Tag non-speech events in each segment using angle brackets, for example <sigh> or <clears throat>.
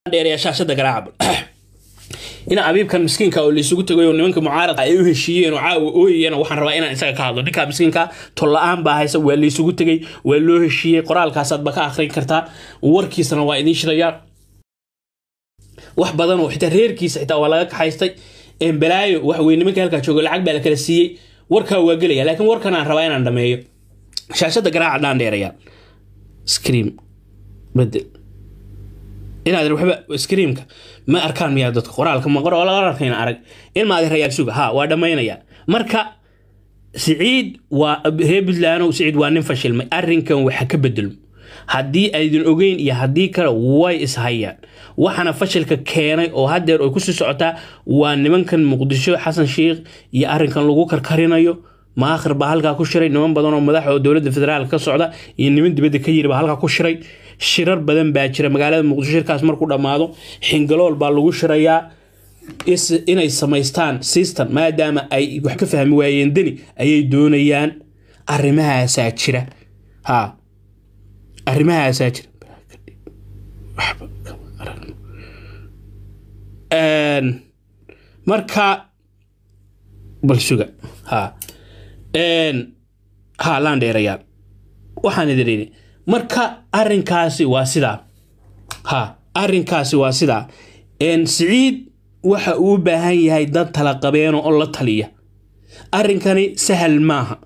<clears throat> in abiibkan miskiinka oo laysugu tegayo nimanka mucaarada ay u heshiiyeen oo caawa ooyayana waxaan rabaa inaan isaga ka hadlo ninka miskiinka tolla-aan baa haysa waa laysugu tegay waa loo heshiiyey qoraalkaasaad ba ka akhrin kartaa warkiisana waa idiin shirayaa wax badan oo xitaa reerkiisa xitaa waa laga kaxaystay balaayo waxa weye nimanka halkaa jooga lacag baa la kala siiyey warkaa waa gelaya laakiin warkan aan rabaa inaan dhameeyo shaashadda garaaca dhaan dheeraya scream bedel inaad waba iskriimka ma arkaan miyaa dadka qoraalka ma qor qoraalkayna arag in rayaal suga ha waa dhammaynaya marka siciid waa ree siciid waa nin fashilmay arrinkan waxa ka bedelmo haddii aydin ogeyn iyo haddii kale way ishayaan waxaana fashilka keenay oo haddeer ay kusii socotaa waa nimankan muqdisho xasan sheikh iyo arrinkan lagu karkarinayo maakhir baa halkaa ku shiray niman badan oo madax oo dowladda federaalka ka socda iyo niman dibadda ka yiri baa halkaa ku shiray shirar badan baa jira magaalada muqdisho shirkaas markuu dhammaado xingalool baa lagu shirayaa inay samaystaan sistem maadaama ay wax ka fahmi waayeen deni ayay doonayaan arimahaasaa jira ha arrimahaasaa jira marka balsuga ha ha laan dheerayaa waxaan idin marka arinkaasi waa sidaa ha arinkaasi waa sidaa siciid waxa uu u baahan yahay dad tala qabeeno oo la taliya arrinkani sahal maaha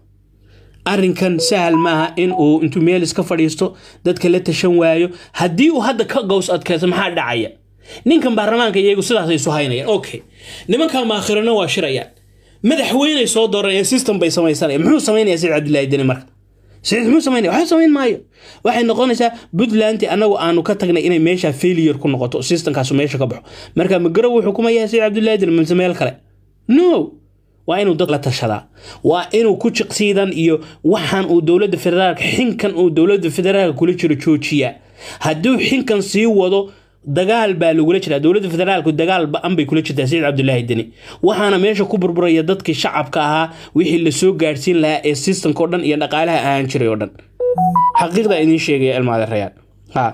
arrinkan sahal maaha in uu intuu meel iska fadhiisto dadka la tashan waayo haddii uu hadda ka gows adkaysto maxaa dhacaya ninkan baarlamaanka iyagu sidaasay isu haynayaan okay nimankan maakhirina waa shirayaan madaxweyney soo dooranayaan system bay samaysanayaan muxuu samaynayaa saciid cabdillaahi deni marka saxiix muxuu samaynaya waxba samayn maayo waxay noqonaysaa puntlanti anagu aanu ka tagnay inay meesha failure ku noqoto systemkaasu meesha ka baxo marka magarow wuxuu kumayahay saciid cabdulaadir mise meel kale no waa inuu dad la tashadaa waa inuu ku jiqsiidan iyo waxaan uu dowladda federaalka xinkan uu dowladda federaalka kula jiro joojiya hadduu xinkan sii wado dagaal baa lagula jiraa dowladda federaalku dagaal ba-an bay kula jirtaa saciid cabdulaahi deni waxaana meesha ku burburaya dadkii shacabka ahaa wixii lasoo gaadhsiin lahaa ee sistamka o dhan iyo dhaqaalaha ahaan jiray oo dhan xaqiiqda idiin sheegaya elmaade ha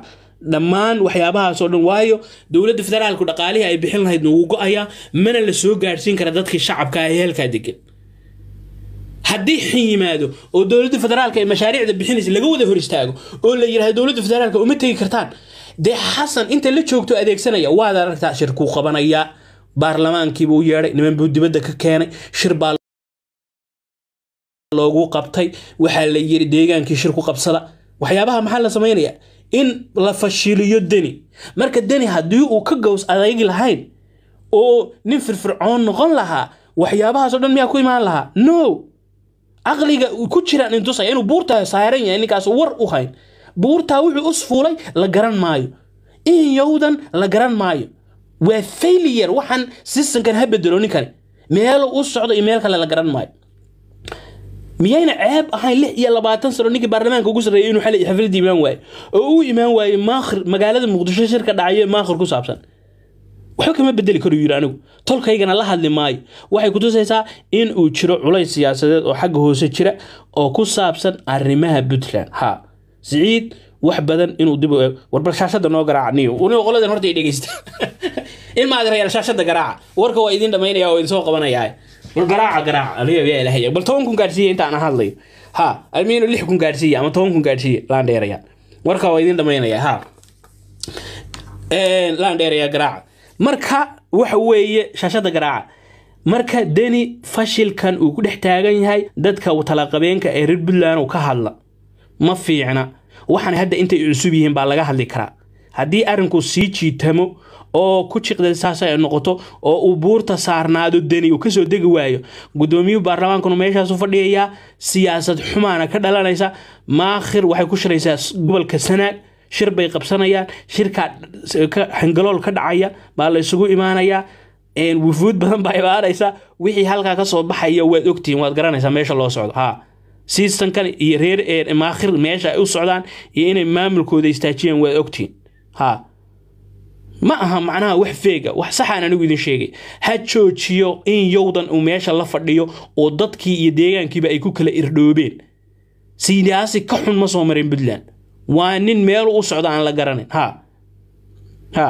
dhammaan waxyaabahaas dhan waayo dowladda federaalku dhaqaalihii ay bixin lahayd noogu go-ayaa mana lasoo soo gaadhsiin kara dadkii shacabka ee halkaa degan haddii xin yimaado oo dowladda federaalka ee mashaariicda bixinaysa laga wada hor istaago oo la yidhahdo dowladda federaalka uma tegi kartaan dee xasan inta la joogto adeegsanaya waad aragtaa shirkuu qabanayaa baarlamaankiibuu yeedhay niman buu dibadda ka keenay shirbaa loogu qabtay waxaa la yiri deegaankii shir ku qabsada waxyaabaha maxaa la samaynaya in la fashiliyo deni marka deni haddii uu ka gows adeegi lahayn oo nin firfircoon noqon lahaa waxyaabahaasoo dhan miyaa ku imaan lahaa no caqliga ku jiraan intusaya inuu buurta saaran yahay ninkaas war u hayn buurtaa wuxuu us fuulay la garan maayo in yowdan la garan maayo waa failure waxaan systemkan ha bedeloonin kare meelu u socdo iyo meel kale la garan maayo miyayna ceeb ahayn lix iyo labaatan sano ninkii baarlamaanka ugu sarreeyay inuu xalay xaflada imaan waayo oo uu imaan waayey maakhir magaalada muqdisho shir ka dhacayo maakhir ku saabsan waxba kama bedeli karo yidhi anigu tolkaygana la hadli maayo waxay kutusaysaa in uu jiro culays siyaasadeed oo xagga hoose jira oo ku saabsan arrimaha puntland ha siciid wax badan inuu dib warbal shaashada noo garaaca niyo qoladan horta dhegeysta <laughs> in maadirayaal shaashada garaaca warka waa idin dhamaynaya oo idinsoo qabanayaa garaaca garaaca aliyo yaa ilaahaya bal toban kun gaadhsiiya intaan hadlayo ha almiino lix kun gaadhsiiya ama toban kun gaadhsiiya laan dheeraya warka waa idin dhamaynaya ha laan dheeraya garaaca marka waxa weeye shaashada garaaca marka deni fashilkan uu ku dhex taagan yahay dadka talaqabeenka ee reer puntland ka hadla ma fiicna waxaan hadda intay cusub yihiin baa laga hadli karaa haddii arrinku sii jiitamo oo ku jiqda saas ay noqoto oo uu buurta saarnaado deni uu kasoo degi waayo gudoomiyuhu baarlamaankuna meeshaasu fadhiyayaa siyaasad xumaana ka dhalanaysa maakhir waxay ku shiraysaa gobolka sanaag shir bay qabsanayaan shirkaa xangalool ka dhacaya baa la imaanayaa wufuud badan baa imaanaysa wixii halkaa kasoo baxaya waad ogtihiin waad garanaysaa meesha loo socdo haa siistankan kan iyo reer eer maakhir meesha ay u socdaan iyo inay maamulkooda istaajiyaan waad ogtihiin ha ma aha macnaha wax feega wax saxaan anigu idin sheegay ha joojiyo in yowdan uu meesha la fadhiyo oo dadkii iyo deegaankiiba ay ku kala irdhoobeen siyaasi ka xun ma soo marin buntland waa nin meelu u socda aan la garanin ha ha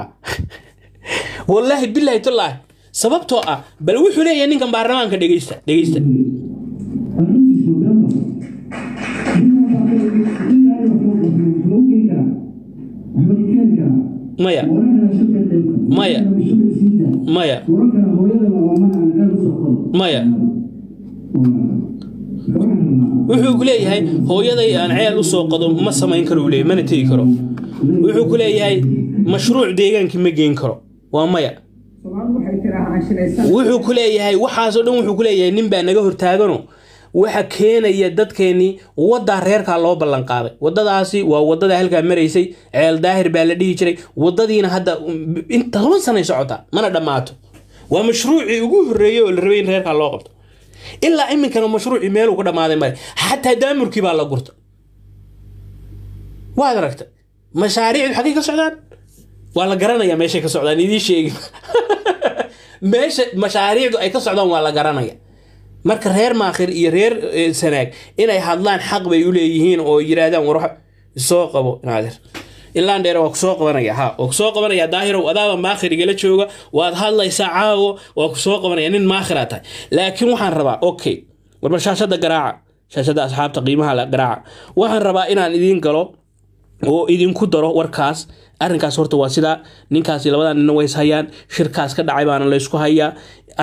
<laughs> wallaahi bilaahi tallaahi sababtoo ah bal wuxuu leeyahay ninkan baarlamaanka dhegeysta dhegeysta maya maya maya maya wuxuu ku leeyahay hooyaday aan ceel u soo qado ma samayn karo uu leeyay mana tegi karo wuxuu ku leeyahay mashruuc deegaanka ma geyn karo waa maya wuxuu ku leeyahay waxaasoo dhan wuxuu ku leeyahay nin baa naga hortaagano waxa keenaya dadkeenii waddaa reerkaa loo ballan qaaday wadadaasi waa wadada halkaa maraysay ceel daahir baa la dhihi jiray wadadiina hadda in toban sanay socotaa mana dhammaato waa mashruucii ugu horreeyey oo la rabay in reerkaa loo qabto ilaa iminkana mashruucii meeluu ku dhammaaday mare xataa daamurkii baa la gurta waad aragta mashaariicdu xaggay ka socdaan waa la garanayaa meeshay ka socdaan idiin sheegi <laughs> meesha mashaariicdu ay ka socdaan waa la garanaya marka reer maakhir iyo reer eh, sanaag inay hadlaan xaq bay u leeyihiin oo yiraahdaan war soo qabo naadir ilaan dheer waa kusoo qabanaya ha waa kusoo qabanaya daahirow adaaba maakhir igala jooga waad hadlaysaa caawo waa kusoo qabanaya nin maakhira tahay laakiin waxaan rabaa okay warbar shaashada garaaca shaashada asxaabta qiimaha garaaca waxaan rabaa inaan idiin galo oo idinku daro warkaas arrinkaas horta waa sidaa ninkaasi labadaa nina ways hayaan shirkaas ka dhacay baana laysku hayaa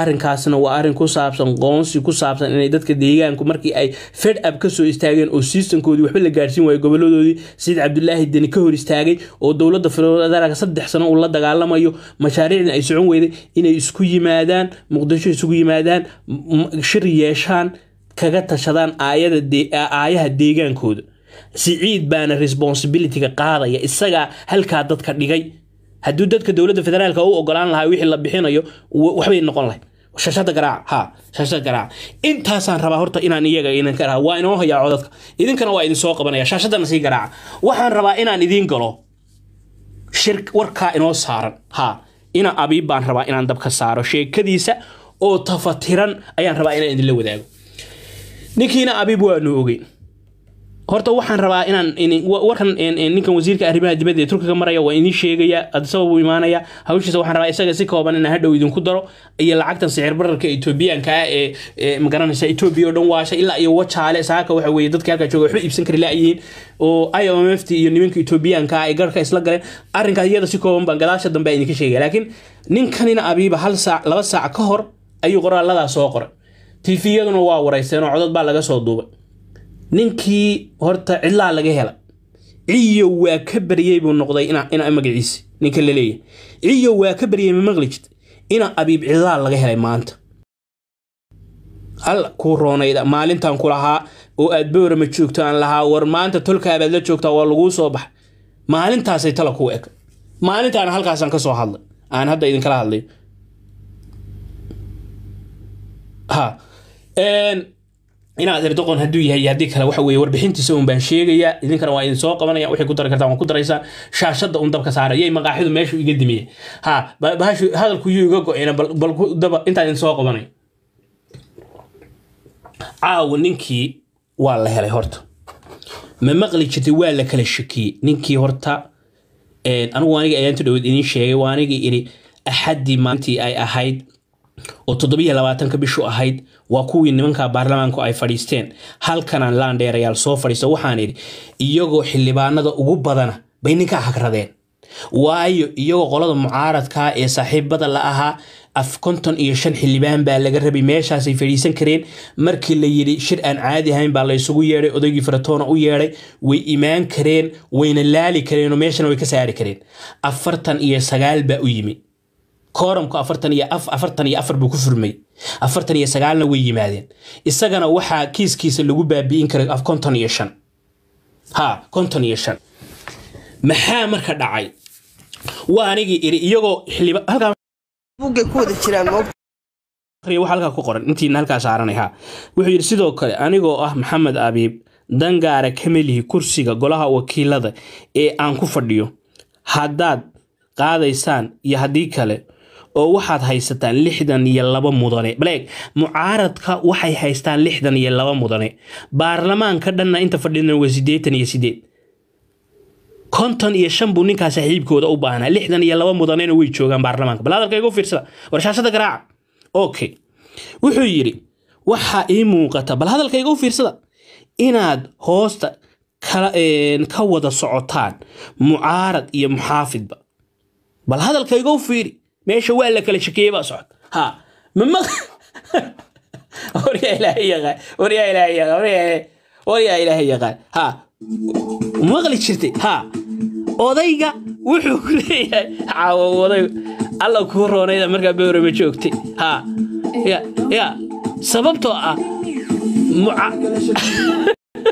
arrinkaasna waa arrin ku saabsan qoonsi ku saabsan inay dadka deegaanku markii ay fed ab kasoo istaageen oo sistamkoodii waxba la gaarsiin waayo goboladoodii sayid cabdulaahi deni ka hor istaagay oo dowladda federaalka saddex sano uu la dagaalamayo mashaariicdan ay socon weyday inay isku yimaadaan muqdisho isugu yimaadaan shir yeeshaan kaga tashadaan aayaha deegaankooda siciid baana responsibilityga qaadaya isagaa halkaa dadka dhigay haduu dadka dowlada federaalk u ogolaan lahaa wixii la bixinayo waxbay noqon lahay shashada garaac ha shashada garaac intaasaan rabaa horta inaan iyaga idinka raha waa inoo hayaa codadka idinkana waa idin soo qabanaya shashadana sii garaaca waxaan rabaa inaan idiin galo shir warkaa inoo saaran ha ina abiib baan rabaa inaan dabka saaro sheekadiisa oo tafatiran ayaan rabaa inaan idinla wadaago ninkiina abiib waanu ogeyn horta waxaan rabaa inaan warkan ninkan wasiirka arrimaha dibadda ee turkiga maraya waa idiin sheegaya sabab uu imaanaya hawshiisa waxaan rabaa isaga si kooban in hadhow idinku daro iyo lacagtan sicir bararka etoobiyaanka ah ee magaranaysa etoobiya oo dhan waasha ilaa iyo wajaale saaka waxa weeye dadka halkaa jooga waxba iibsan kari laayihiin oo i m f t iyo nimanka etoobiyaanka ah ay garhka isla galeen arrinkaas iyada si kooban baan gadaasha dambe idinka sheegaya laakiin ninkanina abiiba hal saac laba saac ka hor ayuu qoraaladaa soo qoray tifiyaduna waa wareyseen oo codod baa laga soo duubay ninkii horta cidlaa laga hela ciyo waa ka baryey buu noqday ina magaciisi ninka laleeyahay ciyo waa ka baryey mamaqli jirta ina abiib cidlaal laga helay maanta alla kuu roonayda maalintan ku oo aad boorama joogto aan lahaa war maanta tolkaabaad la joogtaa waa laguu soo baxay maalintaasay tala kuu eg maalintaana halkaasaan ka soo hadlay aan hadda idinkala hadlayo inaad erdoqon hadduu yahay iyo haddii kale waxa weeye warbixintiisa un baan sheegayaa idinkana waa idin soo qabanaya waxay ku dari kartaan waan ku daraysaan shaashadda un dabka saara yay maqaaxidu meeshu iga dimiye ha bahashu hadalku yuu iga go-eena bal ku daba intaan idin soo qabanay caawa ninkii waa la helay horta ma maqli jirtay waa la kala shakiyey ninkii horta anigu aniga ayaan tu idin sheegay waa anigii idhi axaddii maalintii ay ahayd oo toddobiiyo labaatanka bishu ahayd waa kuwii nimanka baarlamaanku ay fadhiisteen halkanan laandheerayaal soo fadhiisto waxaan idhi iyagoo xildhibaanada ugu badana bay ninkaa hagradeen waayo iyagoo qolada mucaaradka ah ee saaxiibada la ahaa af konton iyo shan xildhibaan baa laga rabay meeshaasay fadhiisan kareen markii la yidhi shir aan caadi ahayn baa laysugu yeedhay odaygii faratoona u yeedhay way imaan kareen wayna laali kareen meeshana way ka saari kareen afartan iyo sagaal baa u yimi kooramku afartan iyo afar buu ku furmay afartan iyo sagaalna way yimaadeen isagana waxaa kiiskiisa lagu baabi'in karay konton iyo shan ha konton iyo shan maxaa marka dhacay waa anigii iri iyagoo xildhibaan halkaa sidoo kale anigoo ah maxamed abiib dangaara kamelihi kursiga golaha wakiilada ee aan ku fadhiyo haddaad qaadaysaan iyo haddii kale oo waxaad haysataan lixdan iyo laba mudane baleeg mucaaradka waxay haystaan lixdan iyo laba mudane baarlamaanka dhanna inta fadhina waa siddeetan iyo sideed konton iyo shan buu ninkaa saaxiibkooda u baahnaa lixdan iyo laba mudanena way joogaan baarlamaanka bal hadalka igu fiirsada warshaashada garaaca okay wuxuu yidhi waxaa ii muuqata bal hadalka u fiirsada inaad hoosta ka wada socotaan mucaarad iyo muxaafidba bal hadalka igu fiiri meesha waa la kala shekeeyey baa socod ha mama waryaa ilaahay yaqaan waryaa ilaahay yaqaan waryaa ilaahay yaqaan ha maqli jirtay ha odayga wuxuu ku leeyahay caawo oday alla kuu roonayda markaa bewrama joogtay ha ya ya sababtoo ah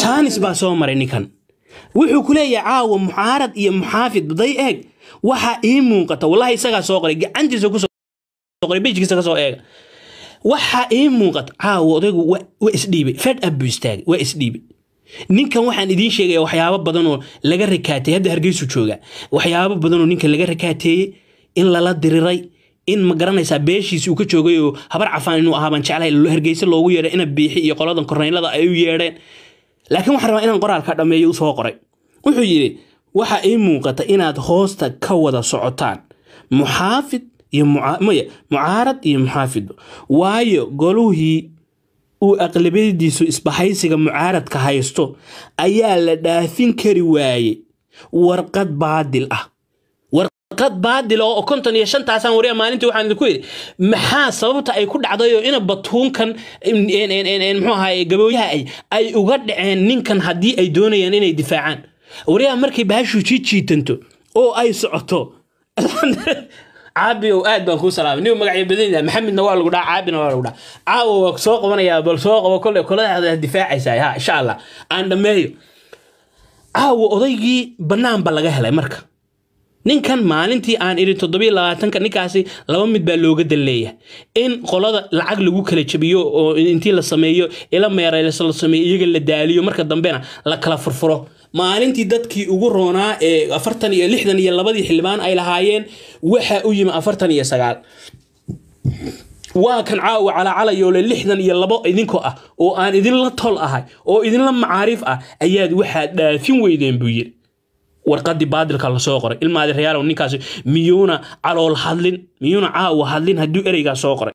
jaanis baa soo maray ninkan wuxuu ku leeyahay caawa muxaarad iyo muxaafid day eeg waxaa ii muuqata wallahi isagaa soo qoray gacantiisa kusoo qoray bejkiisa ka soo eega waxaa ii muuqata caawa odaygu waa isdhiibay fed buu istaagay waa isdhiibay ninkan waxaan idiin sheegaya waxyaabo badanoo laga rakaateeyey hadda hargeysu jooga waxyaabo badanoo ninkan laga rakaateeyey in lala diriray in ma garanaysaa beeshiisi uu ka joogay habar cafaan inuu ahaa baan jeclahay hargeysa loogu yeedhay ina biixi iyo qoladan kornaylada ay u yeedheen laakiin waxaan rabaa inaan qoraalka dhammeeyo u soo qoray wuxuu yidhi waxa ii muuqata inaad hoosta ka wada socotaan muxaafid iyo maya mucaarad iyo muxaafidba waayo goluhii uu aqlabiyadiisu isbahaysiga mucaaradka haysto ayaa la dhaafin kari waayey warqad baadil ah dad baadil oo konton iyo shantaasaan wariya maalintii waxaan idinku yidhi maxaa sababta ay ku dhacdayo ina batuunkan muxuu ahaay gabooyaha ay uga dhaceen ninkan haddii ay doonayaan inay difaacaan waryaha markay bahashu jiijiitanto oo ay socoto <laughs> caabi aad baan kuu salaamay nin magacyo badan maxamedna waa lagu dhaa caabina waa lagu dhaa caawa waa soo qabanayaa bal soo qabo kolle koladaada difaacaysaa ha insha allah aan dhammeeyo caawa odaygii bannaan laga helay marka ninkan maalintii aan idhin toddobiyo labaatanka ninkaasi laba mid baa looga dalleeya in qolada lacag lagu kala jabiyo oo intii la sameeyo ila meeraylas la sameeyo iyaga la daaliyo marka dambena la kala furfuro maalintii dadkii ugu roonaa ee afartan iyo lixdan iyo labadii xildhibaan ay lahaayeen waxa u yimi afartan iyo sagaal waa kan caawa calacalayoole lixdan iyo labo idinkoo ah oo aan idinla tol ahay oo idinla macaarif ah ayaad waxaad dhaafin weydeen buu yidhi warqadii baadilka lasoo qoray ilmaadi rayaalow ninkaasi miyuuna calool hadlin miyuuna caawa hadlin hadduu ereygaa soo qoray